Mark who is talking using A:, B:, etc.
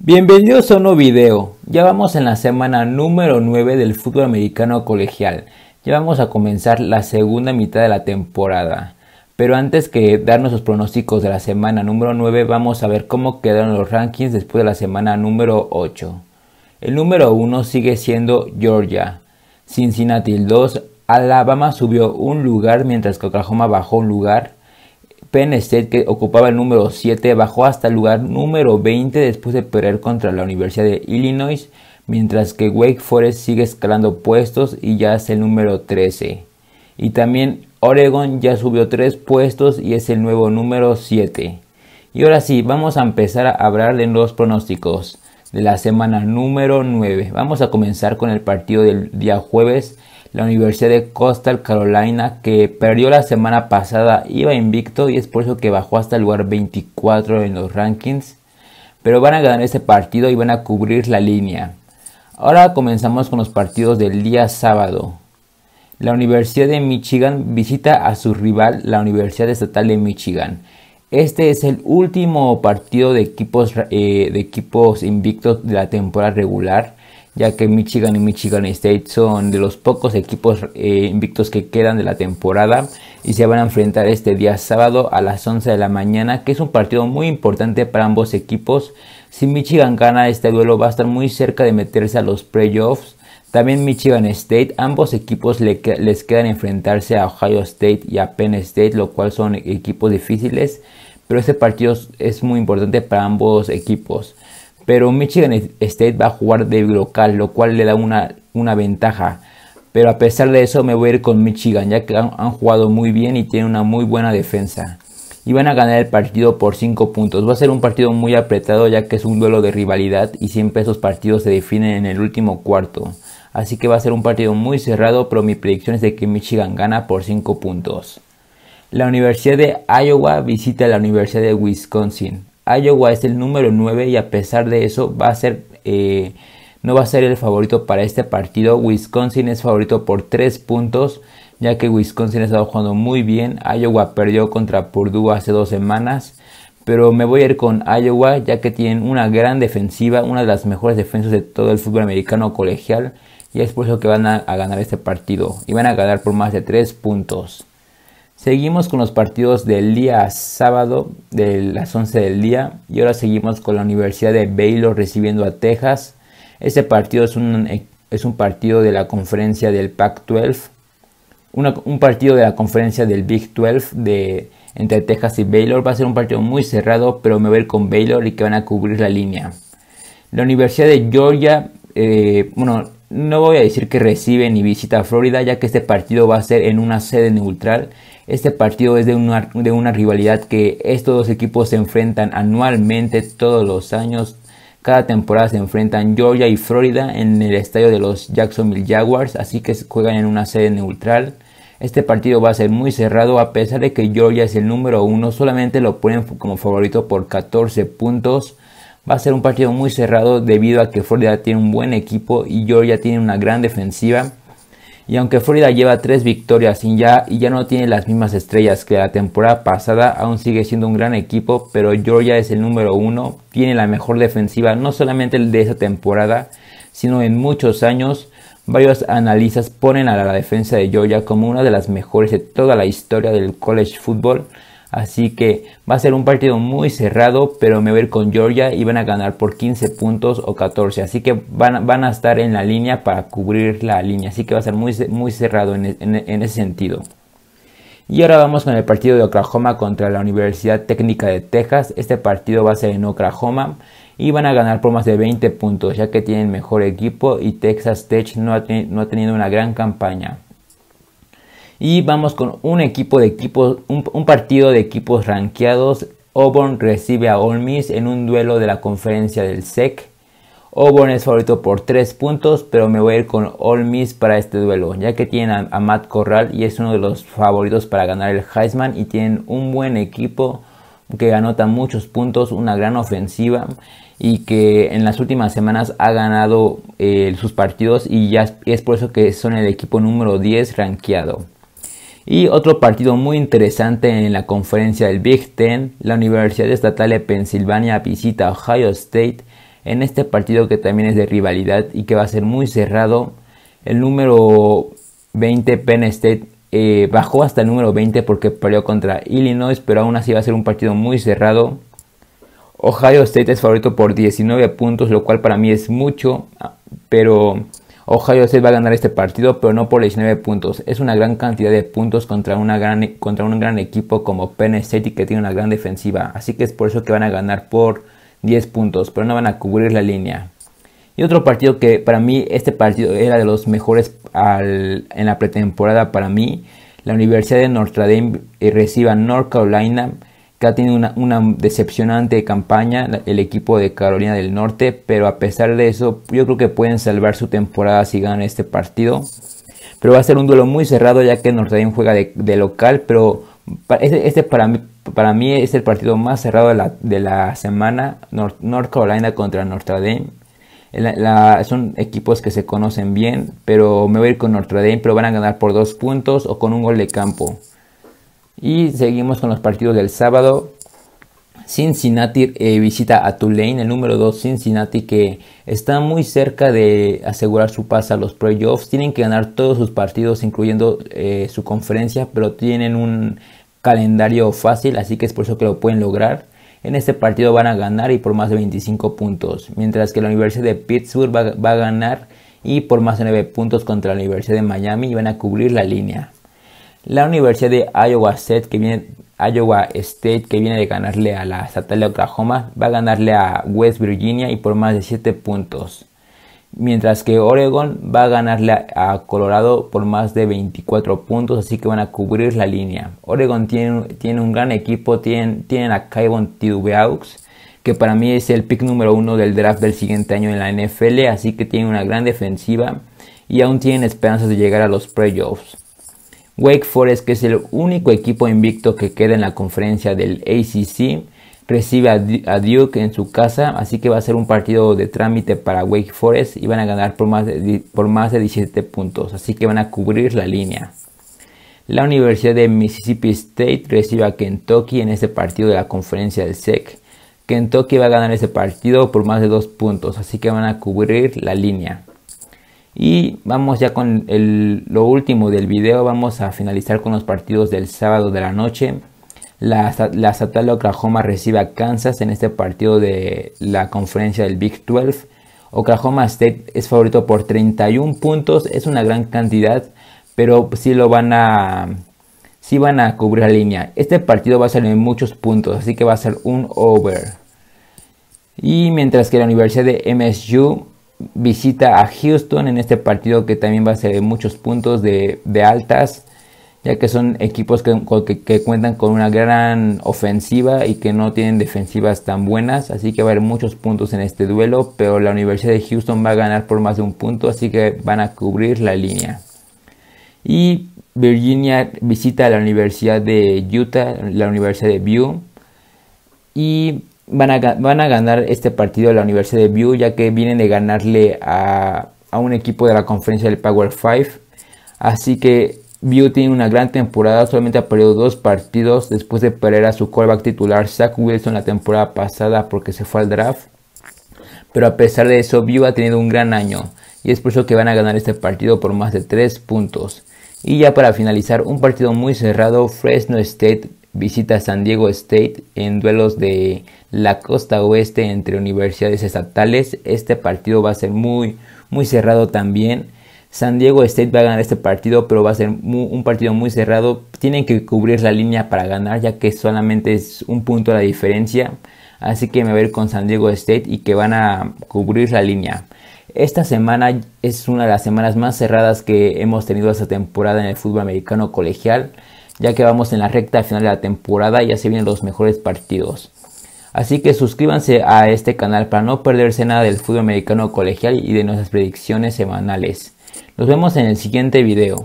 A: Bienvenidos a un nuevo video. Ya vamos en la semana número 9 del fútbol americano colegial. Ya vamos a comenzar la segunda mitad de la temporada. Pero antes que darnos los pronósticos de la semana número 9, vamos a ver cómo quedaron los rankings después de la semana número 8. El número 1 sigue siendo Georgia. Cincinnati el 2, Alabama subió un lugar mientras que Oklahoma bajó un lugar. Penn State, que ocupaba el número 7, bajó hasta el lugar número 20 después de perder contra la Universidad de Illinois, mientras que Wake Forest sigue escalando puestos y ya es el número 13. Y también Oregon ya subió 3 puestos y es el nuevo número 7. Y ahora sí, vamos a empezar a hablar de los pronósticos de la semana número 9. Vamos a comenzar con el partido del día jueves la Universidad de Coastal Carolina que perdió la semana pasada iba invicto y es por eso que bajó hasta el lugar 24 en los rankings. Pero van a ganar este partido y van a cubrir la línea. Ahora comenzamos con los partidos del día sábado. La Universidad de Michigan visita a su rival, la Universidad Estatal de Michigan. Este es el último partido de equipos, eh, de equipos invictos de la temporada regular ya que Michigan y Michigan State son de los pocos equipos eh, invictos que quedan de la temporada y se van a enfrentar este día sábado a las 11 de la mañana, que es un partido muy importante para ambos equipos. Si Michigan gana este duelo va a estar muy cerca de meterse a los playoffs. También Michigan State, ambos equipos les quedan enfrentarse a Ohio State y a Penn State, lo cual son equipos difíciles, pero este partido es muy importante para ambos equipos. Pero Michigan State va a jugar de local, lo cual le da una, ventaja. Pero a pesar de eso me voy a ir con Michigan, ya que han, jugado muy bien y tienen una muy buena defensa. Y van a ganar el partido por 5 puntos. Va a ser un partido muy apretado ya que es un duelo de rivalidad y siempre esos partidos se definen en el último cuarto. Así que va a ser un partido muy cerrado, pero mi predicción es de que Michigan gana por 5 puntos. La Universidad de Iowa visita la Universidad de Wisconsin. Iowa es el número 9 y a pesar de eso va a ser, eh, no va a ser el favorito para este partido. Wisconsin es favorito por 3 puntos ya que Wisconsin ha estado jugando muy bien. Iowa perdió contra Purdue hace dos semanas. Pero me voy a ir con Iowa ya que tienen una gran defensiva, una de las mejores defensas de todo el fútbol americano colegial. Y es por eso que van a, a ganar este partido. Y van a ganar por más de 3 puntos. Seguimos con los partidos del día sábado de las 11 del día y ahora seguimos con la Universidad de Baylor recibiendo a Texas. Este partido es un, es un partido de la conferencia del Pac-12, un partido de la conferencia del Big 12 de, entre Texas y Baylor. Va a ser un partido muy cerrado, pero me voy a ir con Baylor y que van a cubrir la línea. La Universidad de Georgia, eh, bueno, no voy a decir que recibe ni visita a Florida, ya que este partido va a ser en una sede neutral este partido es de una, de una rivalidad que estos dos equipos se enfrentan anualmente todos los años. Cada temporada se enfrentan Georgia y Florida en el estadio de los Jacksonville Jaguars, así que juegan en una sede neutral. Este partido va a ser muy cerrado a pesar de que Georgia es el número uno, solamente lo ponen como favorito por 14 puntos. Va a ser un partido muy cerrado debido a que Florida tiene un buen equipo y Georgia tiene una gran defensiva. Y aunque Florida lleva tres victorias sin ya y ya no tiene las mismas estrellas que la temporada pasada, aún sigue siendo un gran equipo, pero Georgia es el número uno, tiene la mejor defensiva no solamente de esa temporada, sino en muchos años. Varios analistas ponen a la defensa de Georgia como una de las mejores de toda la historia del college football. Así que va a ser un partido muy cerrado, pero me voy a ir con Georgia y van a ganar por 15 puntos o 14. Así que van, a estar en la línea para cubrir la línea. Así que va a ser muy, cerrado en, ese sentido. Y ahora vamos con el partido de Oklahoma contra la Universidad Técnica de Texas. Este partido va a ser en Oklahoma y van a ganar por más de 20 puntos ya que tienen mejor equipo y Texas Tech no ha tenido una gran campaña. Y vamos con un equipo de equipos, un, partido de equipos ranqueados. Auburn recibe a Ole Miss en un duelo de la conferencia del SEC. Auburn es favorito por 3 puntos, pero me voy a ir con Ole Miss para este duelo, ya que tienen a, Matt Corral y es uno de los favoritos para ganar el Heisman y tienen un buen equipo que anota muchos puntos, una gran ofensiva y que en las últimas semanas ha ganado eh, sus partidos y ya es, por eso que son el equipo número 10 ranqueado. Y otro partido muy interesante en la conferencia del Big Ten, la Universidad Estatal de Pensilvania visita Ohio State en este partido que también es de rivalidad y que va a ser muy cerrado. El número 20 Penn State eh, bajó hasta el número 20 porque perdió contra Illinois, pero aún así va a ser un partido muy cerrado. Ohio State es favorito por 19 puntos, lo cual para mí es mucho, ah, pero Ohio State va a ganar este partido, pero no por 19 puntos. Es una gran cantidad de puntos contra, gran, contra un gran equipo como Penn State que tiene una gran defensiva. Así que es por eso que van a ganar por 10 puntos, pero no van a cubrir la línea. Y otro partido que para mí, este partido era de los mejores en la pretemporada para mí. La Universidad de Notre Dame eh, recibe a North Carolina. Tiene ha tenido una, decepcionante campaña el equipo de Carolina del Norte, pero a pesar de eso yo creo que pueden salvar su temporada si ganan este partido. Pero va a ser un duelo muy cerrado ya que Notre Dame juega de, local, pero este, este, para, mí, es el partido más cerrado de la, de la semana, North, Carolina contra Notre Dame. son equipos que se conocen bien, pero me voy a ir con Notre Dame, pero van a ganar por dos puntos o con un gol de campo. Y seguimos con los partidos del sábado. Cincinnati eh, visita a Tulane, el número 2 Cincinnati que está muy cerca de asegurar su paso a los playoffs. Tienen que ganar todos sus partidos, incluyendo eh, su conferencia, pero tienen un calendario fácil, así que es por eso que lo pueden lograr. En este partido van a ganar y por más de 25 puntos, mientras que la Universidad de Pittsburgh va, va a ganar y por más de 9 puntos contra la Universidad de Miami y van a cubrir la línea. La Universidad de Iowa State, que viene, State, que viene de ganarle a la estatal de Oklahoma, va a ganarle a West Virginia y por más de 7 puntos. Mientras que Oregon va a ganarle a Colorado por más de 24 puntos, así que van a cubrir la línea. Oregon tiene, tiene un gran equipo, tienen, tienen a Kyvon Tidubeaux, que para mí es el pick número uno del draft del siguiente año en la NFL, así que tiene una gran defensiva y aún tienen esperanzas de llegar a los playoffs. Wake Forest, que es el único equipo invicto que queda en la conferencia del ACC, recibe a Duke en su casa, así que va a ser un partido de trámite para Wake Forest y van a ganar por más de, por más de 17 puntos, así que van a cubrir la línea. La Universidad de Mississippi State recibe a Kentucky en ese partido de la conferencia del SEC. Kentucky va a ganar ese partido por más de 2 puntos, así que van a cubrir la línea. Y vamos ya con lo último del video, vamos a finalizar con los partidos del sábado de la noche. La, la estatal de Oklahoma recibe a Kansas en este partido de la conferencia del Big 12. Oklahoma State es favorito por 31 puntos, es una gran cantidad, pero sí lo van a, sí van a cubrir la línea. Este partido va a salir en muchos puntos, así que va a ser un over. Y mientras que la Universidad de MSU visita a Houston en este partido que también va a ser de muchos puntos de, altas, ya que son equipos que, cuentan con una gran ofensiva y que no tienen defensivas tan buenas, así que va a haber muchos puntos en este duelo, pero la Universidad de Houston va a ganar por más de un punto, así que van a cubrir la línea. Y Virginia visita a la Universidad de Utah, la Universidad de View, y van a, ganar este partido la Universidad de View, ya que vienen de ganarle a, a un equipo de la conferencia del Power 5. Así que View tiene una gran temporada, solamente ha perdido dos partidos después de perder a su callback titular Zach Wilson la temporada pasada porque se fue al draft. Pero a pesar de eso, View ha tenido un gran año y es por eso que van a ganar este partido por más de 3 puntos. Y ya para finalizar, un partido muy cerrado, Fresno State visita San Diego State en duelos de la costa oeste entre universidades estatales. Este partido va a ser muy, muy cerrado también. San Diego State va a ganar este partido, pero va a ser un partido muy cerrado. Tienen que cubrir la línea para ganar, ya que solamente es un punto la diferencia. Así que me voy a con San Diego State y que van a cubrir la línea. Esta semana es una de las semanas más cerradas que hemos tenido esta temporada en el fútbol americano colegial ya que vamos en la recta final de la temporada y así vienen los mejores partidos. Así que suscríbanse a este canal para no perderse nada del fútbol americano colegial y de nuestras predicciones semanales. Nos vemos en el siguiente video.